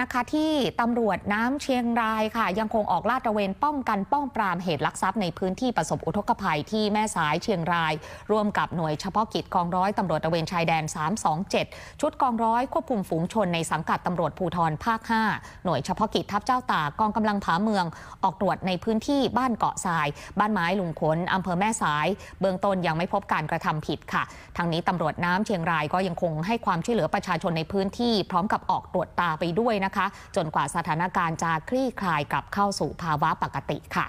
นะคะที่ตำรวจน้ำเชียงรายค่ะ ยังคงออกลาดตระเวนป้องกันป้องปรามเหตุลักทรัพย์ในพื้นที่ประสบอุทกภัยที่แม่สายเชียงรายร่วมกับหน่วยเฉพาะกิจกองร้อยตำรวจตระเวนชายแดน 327 ชุดกองร้อย ควบคุมฝูงชนในสังกัดตำรวจภูธรภาค 5 หน่วยเฉพาะกิจทัพเจ้าตากองกำลังผาเมืองออกตรวจในพื้นที่บ้านเกาะทราย บ้านไม้ลุงขนอำเภอแม่สาย เบื้องต้นยังไม่พบการกระทำผิดค่ะทางนี้ตำรวจน้ำเชียงรายก็ยังคงให้ความช่วยเหลือประชาชนในพื้นที่พร้อมกับออกตรวจตาไปด้วยนะคะะคะจนกว่าสถานการณ์จะคลี่คลายกลับเข้าสู่ภาวะปกติค่ะ